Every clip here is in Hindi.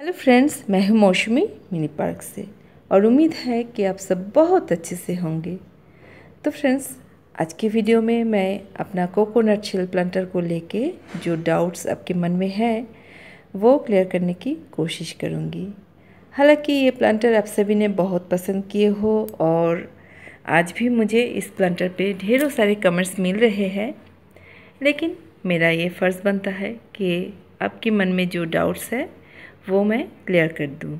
हेलो फ्रेंड्स मैं हूं मौसमी मिनी पार्क से और उम्मीद है कि आप सब बहुत अच्छे से होंगे तो फ्रेंड्स आज के वीडियो में मैं अपना कोकोनट शेल प्लांटर को लेके जो डाउट्स आपके मन में हैं वो क्लियर करने की कोशिश करूँगी हालांकि ये प्लांटर आप सभी ने बहुत पसंद किए हो और आज भी मुझे इस प्लांटर पे ढेरों सारे कमेंट्स मिल रहे हैं लेकिन मेरा ये फ़र्ज़ बनता है कि आपके मन में जो डाउट्स है वो मैं क्लियर कर दूँ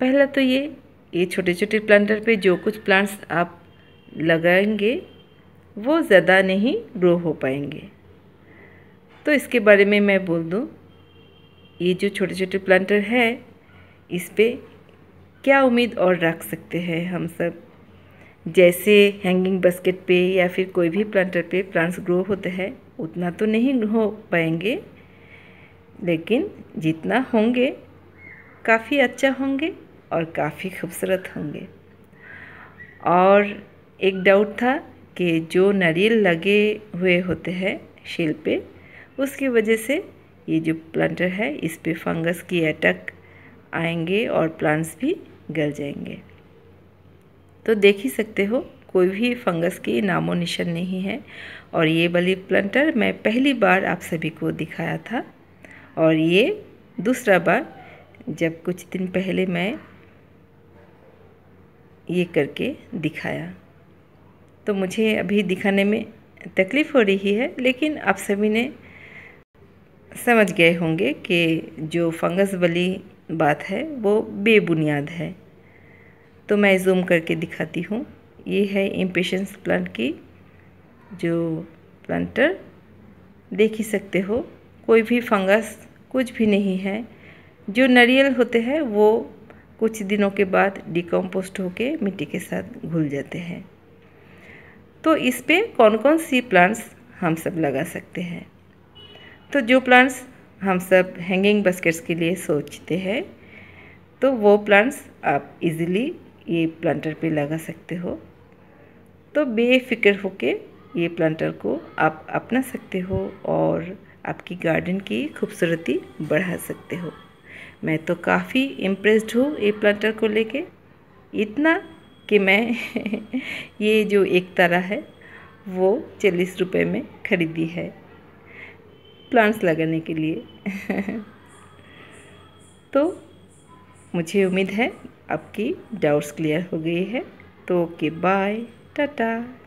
पहला तो ये ये छोटे छोटे प्लांटर पे जो कुछ प्लांट्स आप लगाएंगे वो ज़्यादा नहीं ग्रो हो पाएंगे तो इसके बारे में मैं बोल दूँ ये जो छोटे छोटे प्लांटर है इस पर क्या उम्मीद और रख सकते हैं हम सब जैसे हैंगिंग बास्केट पे या फिर कोई भी प्लांटर पे प्लांट्स ग्रो होते हैं उतना तो नहीं हो पाएंगे लेकिन जितना होंगे काफ़ी अच्छा होंगे और काफ़ी खूबसूरत होंगे और एक डाउट था कि जो नारियल लगे हुए होते हैं शिल पे उसकी वजह से ये जो प्लांटर है इस पे फंगस की अटक आएंगे और प्लांट्स भी गल जाएंगे तो देख ही सकते हो कोई भी फंगस की नामो नहीं है और ये वाली प्लांटर मैं पहली बार आप सभी को दिखाया था और ये दूसरा बार जब कुछ दिन पहले मैं ये करके दिखाया तो मुझे अभी दिखाने में तकलीफ़ हो रही है लेकिन आप सभी ने समझ गए होंगे कि जो फंगस वाली बात है वो बेबुनियाद है तो मैं जूम करके दिखाती हूँ ये है इम्पेशंस प्लांट की जो प्लांटर देख ही सकते हो कोई भी फंगस कुछ भी नहीं है जो नरियल होते हैं वो कुछ दिनों के बाद डिकम्पोस्ट होके मिट्टी के साथ घुल जाते हैं तो इस पर कौन कौन सी प्लांट्स हम सब लगा सकते हैं तो जो प्लांट्स हम सब हैंगिंग बस्केट्स के लिए सोचते हैं तो वो प्लांट्स आप इजीली ये प्लांटर पे लगा सकते हो तो बेफिक्र होके ये प्लांटर को आप अपना सकते हो और आपकी गार्डन की खूबसूरती बढ़ा सकते हो मैं तो काफ़ी इम्प्रेस्ड हूँ ये प्लांटर को लेके इतना कि मैं ये जो एक तारा है वो चालीस रुपए में ख़रीदी है प्लांट्स लगाने के लिए तो मुझे उम्मीद है आपकी डाउट्स क्लियर हो गई है तो ओके बाय टाटा